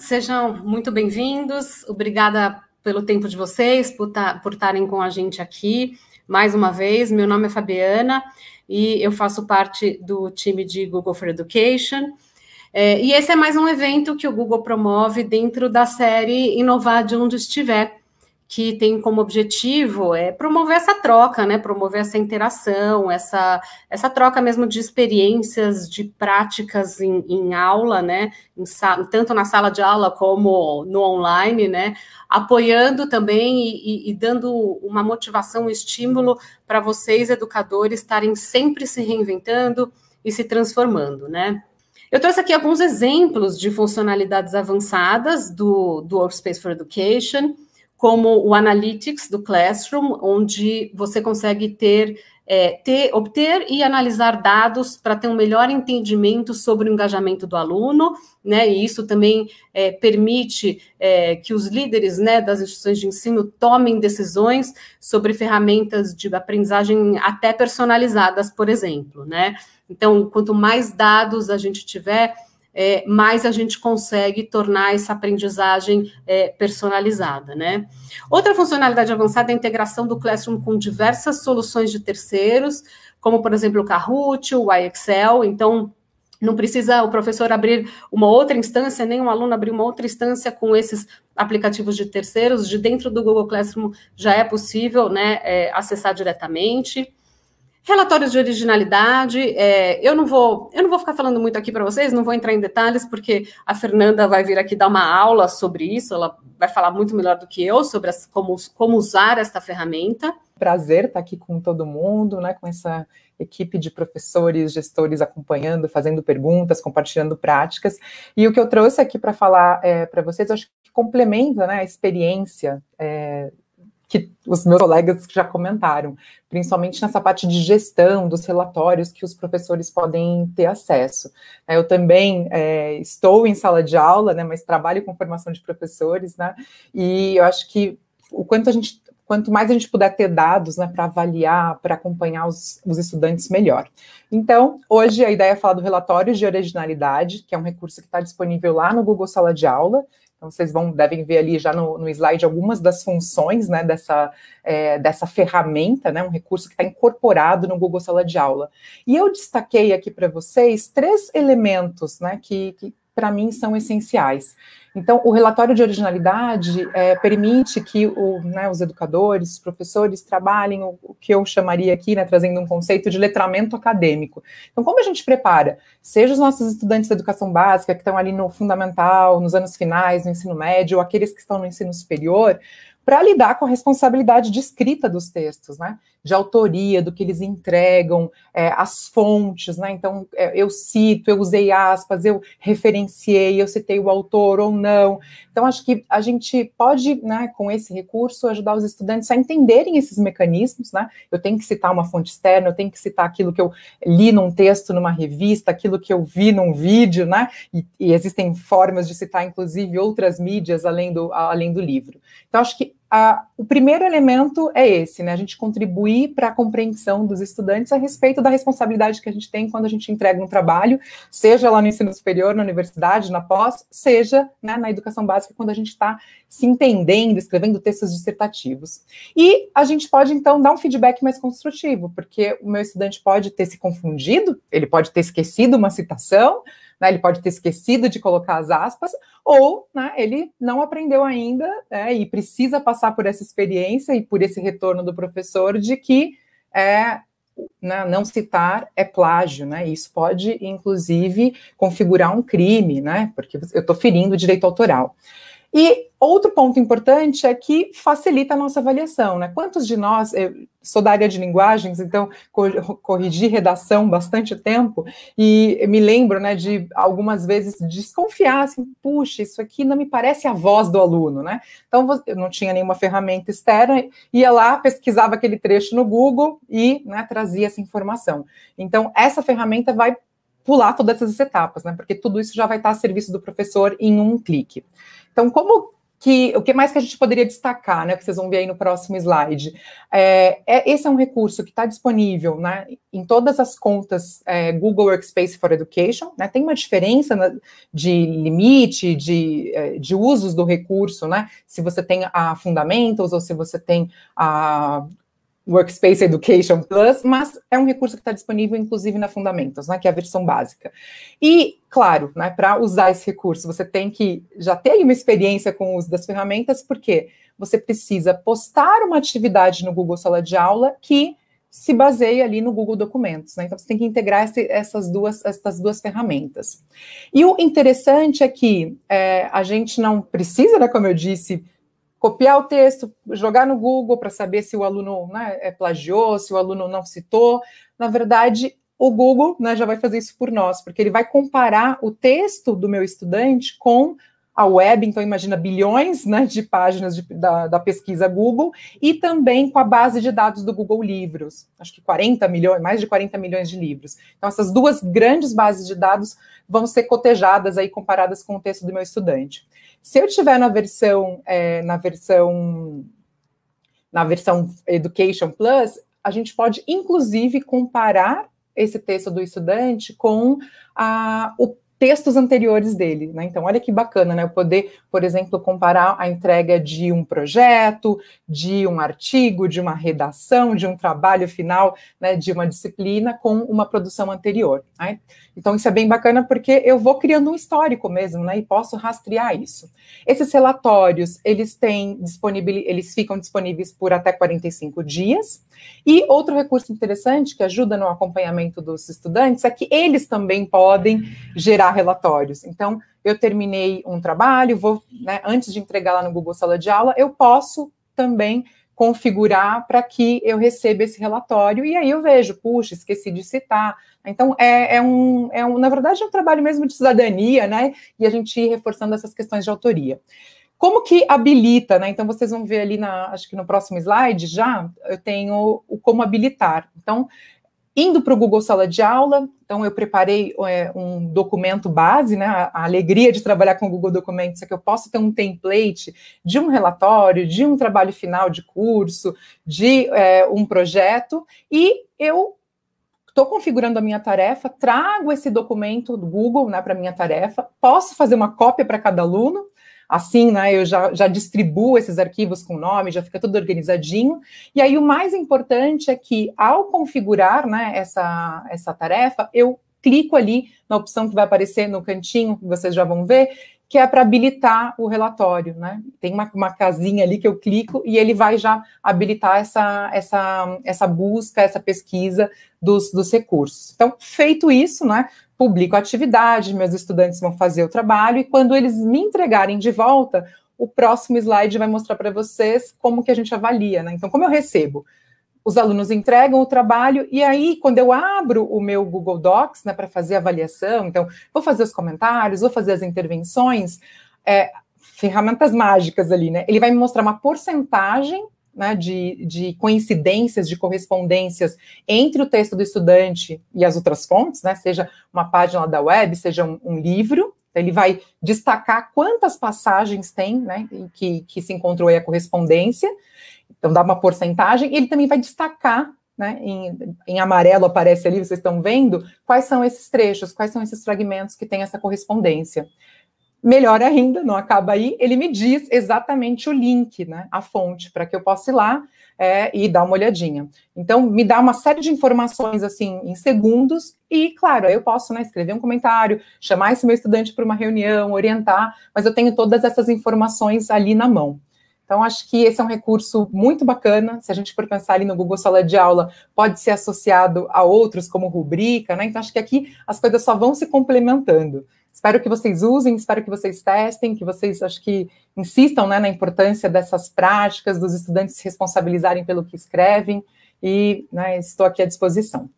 Sejam muito bem-vindos. Obrigada pelo tempo de vocês, tá, por estarem com a gente aqui. Mais uma vez, meu nome é Fabiana e eu faço parte do time de Google for Education. É, e esse é mais um evento que o Google promove dentro da série Inovar de Onde Estiver, que tem como objetivo é promover essa troca, né? Promover essa interação, essa, essa troca mesmo de experiências, de práticas em, em aula, né? Em, tanto na sala de aula como no online, né? Apoiando também e, e, e dando uma motivação, um estímulo para vocês, educadores, estarem sempre se reinventando e se transformando, né? Eu trouxe aqui alguns exemplos de funcionalidades avançadas do, do Workspace for Education como o Analytics do Classroom, onde você consegue ter, é, ter obter e analisar dados para ter um melhor entendimento sobre o engajamento do aluno, né? E isso também é, permite é, que os líderes né, das instituições de ensino tomem decisões sobre ferramentas de aprendizagem até personalizadas, por exemplo, né? Então, quanto mais dados a gente tiver, é, mais a gente consegue tornar essa aprendizagem é, personalizada. Né? Outra funcionalidade avançada é a integração do Classroom com diversas soluções de terceiros, como, por exemplo, o Kahoot, o iExcel. Então, não precisa o professor abrir uma outra instância, nem um aluno abrir uma outra instância com esses aplicativos de terceiros. De dentro do Google Classroom já é possível né, é, acessar diretamente. Relatórios de originalidade, é, eu não vou, eu não vou ficar falando muito aqui para vocês, não vou entrar em detalhes porque a Fernanda vai vir aqui dar uma aula sobre isso, ela vai falar muito melhor do que eu sobre as, como, como usar esta ferramenta. Prazer estar tá aqui com todo mundo, né, com essa equipe de professores, gestores acompanhando, fazendo perguntas, compartilhando práticas. E o que eu trouxe aqui para falar é, para vocês, acho que complementa né, a experiência é, os meus colegas já comentaram, principalmente nessa parte de gestão dos relatórios que os professores podem ter acesso. É, eu também é, estou em sala de aula, né, mas trabalho com formação de professores, né, e eu acho que o quanto a gente quanto mais a gente puder ter dados né, para avaliar, para acompanhar os, os, estudantes, melhor. Então, hoje a ideia é falar do relatório de originalidade, que é um recurso que está disponível lá no Google Sala de Aula. Então, vocês vão, devem ver ali já no, no slide algumas das funções né, dessa, é, dessa ferramenta, né, um recurso que está incorporado no Google Sala de Aula. E eu destaquei aqui para vocês três elementos né, que, que, para mim, são essenciais. Então, o relatório de originalidade é, permite que o, né, os educadores, os professores trabalhem o, o que eu chamaria aqui, né, trazendo um conceito de letramento acadêmico. Então, como a gente prepara, seja os nossos estudantes da educação básica, que estão ali no fundamental, nos anos finais, no ensino médio, ou aqueles que estão no ensino superior, para lidar com a responsabilidade de escrita dos textos, né? de autoria, do que eles entregam, é, as fontes, né? Então, é, eu cito, eu usei aspas, eu referenciei, eu citei o autor ou não. Então, acho que a gente pode, né, com esse recurso, ajudar os estudantes a entenderem esses mecanismos, né? Eu tenho que citar uma fonte externa, eu tenho que citar aquilo que eu li num texto, numa revista, aquilo que eu vi num vídeo, né? E, e existem formas de citar, inclusive, outras mídias além do, além do livro. Então, acho que a, o primeiro elemento é esse, né? A gente contribuir para a compreensão dos estudantes a respeito da responsabilidade que a gente tem quando a gente entrega um trabalho, seja lá no ensino superior, na universidade, na pós, seja né, na educação básica, quando a gente está se entendendo, escrevendo textos dissertativos. E a gente pode, então, dar um feedback mais construtivo, porque o meu estudante pode ter se confundido, ele pode ter esquecido uma citação, né, ele pode ter esquecido de colocar as aspas, ou né, ele não aprendeu ainda né, e precisa passar por essa experiência e por esse retorno do professor de que é, né, não citar é plágio, né? Isso pode, inclusive, configurar um crime, né? Porque eu estou ferindo o direito autoral. E outro ponto importante é que facilita a nossa avaliação, né? Quantos de nós, eu sou da área de linguagens, então corrigi redação bastante tempo, e me lembro, né, de algumas vezes desconfiar, assim, puxa, isso aqui não me parece a voz do aluno, né? Então, eu não tinha nenhuma ferramenta externa, ia lá, pesquisava aquele trecho no Google e, né, trazia essa informação. Então, essa ferramenta vai pular todas essas etapas, né? Porque tudo isso já vai estar a serviço do professor em um clique. Então, como que o que mais que a gente poderia destacar, né? Que vocês vão ver aí no próximo slide. É, é esse é um recurso que está disponível né, em todas as contas é, Google Workspace for Education, né? Tem uma diferença na, de limite, de, é, de usos do recurso, né? Se você tem a Fundamentals ou se você tem a Workspace Education Plus, mas é um recurso que está disponível, inclusive, na Fundamentos, né, que é a versão básica. E, claro, né, para usar esse recurso, você tem que já ter uma experiência com o uso das ferramentas, porque você precisa postar uma atividade no Google Sala de Aula que se baseia ali no Google Documentos, né? Então você tem que integrar esse, essas, duas, essas duas ferramentas. E o interessante é que é, a gente não precisa, né, como eu disse, copiar o texto, jogar no Google para saber se o aluno né, é plagiou, se o aluno não citou. Na verdade, o Google né, já vai fazer isso por nós, porque ele vai comparar o texto do meu estudante com a web, então imagina bilhões né, de páginas de, da, da, pesquisa Google, e também com a base de dados do Google Livros, acho que 40 milhões, mais de 40 milhões de livros. Então essas duas grandes bases de dados vão ser cotejadas aí, comparadas com o texto do meu estudante. Se eu tiver na versão, é, na versão, na versão Education Plus, a gente pode inclusive comparar esse texto do estudante com a, o textos anteriores dele, né? Então, olha que bacana, né? Eu poder, por exemplo, comparar a entrega de um projeto, de um artigo, de uma redação, de um trabalho final, né? De uma disciplina com uma produção anterior. Né? Então, isso é bem bacana porque eu vou criando um histórico mesmo, né? E posso rastrear isso. Esses relatórios, eles têm disponível, eles ficam disponíveis por até 45 dias. E outro recurso interessante que ajuda no acompanhamento dos estudantes é que eles também podem gerar relatórios. Então, eu terminei um trabalho, vou, né, antes de entregar lá no Google Sala de Aula, eu posso também configurar para que eu receba esse relatório e aí eu vejo, puxa, esqueci de citar. Então, é, é, um, é um, na verdade, é um trabalho mesmo de cidadania, né? E a gente ir reforçando essas questões de autoria. Como que habilita, né? Então, vocês vão ver ali, na, acho que no próximo slide já, eu tenho o como habilitar. Então, indo para o Google Sala de Aula, então eu preparei é, um documento base, né? A, alegria de trabalhar com o Google Documentos é que eu posso ter um template de um relatório, de um trabalho final de curso, de é, um projeto, e eu estou configurando a minha tarefa, trago esse documento do Google né, para a minha tarefa, posso fazer uma cópia para cada aluno, Assim, né, eu já, já distribuo esses arquivos com nome, já fica tudo organizadinho. E aí o mais importante é que ao configurar né, essa, essa tarefa, eu clico ali na opção que vai aparecer no cantinho, que vocês já vão ver, que é para habilitar o relatório, né? Tem uma, uma, casinha ali que eu clico e ele vai já habilitar essa, essa, essa busca, essa pesquisa dos, dos recursos. Então, feito isso, né? publico a atividade, meus estudantes vão fazer o trabalho e quando eles me entregarem de volta, o próximo slide vai mostrar para vocês como que a gente avalia, né? Então, como eu recebo? Os alunos entregam o trabalho e aí, quando eu abro o meu Google Docs, né, para fazer a avaliação, então, vou fazer os comentários, vou fazer as intervenções, é, ferramentas mágicas ali, né? Ele vai me mostrar uma porcentagem né, de, de coincidências, de correspondências entre o texto do estudante e as outras fontes, né, seja uma página da web, seja um, um livro, né, ele vai destacar quantas passagens tem, né, que, que se encontrou aí a correspondência, então dá uma porcentagem, e ele também vai destacar, né, em, em amarelo aparece ali, vocês estão vendo, quais são esses trechos, quais são esses fragmentos que tem essa correspondência. Melhor ainda, não acaba aí, ele me diz exatamente o link, né, a fonte, para que eu possa ir lá é, e dar uma olhadinha. Então, me dá uma série de informações, assim, em segundos, e, claro, aí eu posso né, escrever um comentário, chamar esse meu estudante para uma reunião, orientar, mas eu tenho todas essas informações ali na mão. Então, acho que esse é um recurso muito bacana. Se a gente for pensar ali no Google Sala de Aula, pode ser associado a outros, como rubrica, né? Então, acho que aqui as coisas só vão se complementando. Espero que vocês usem, espero que vocês testem, que vocês, acho que, insistam né, na importância dessas práticas, dos estudantes se responsabilizarem pelo que escrevem, e né, estou aqui à disposição.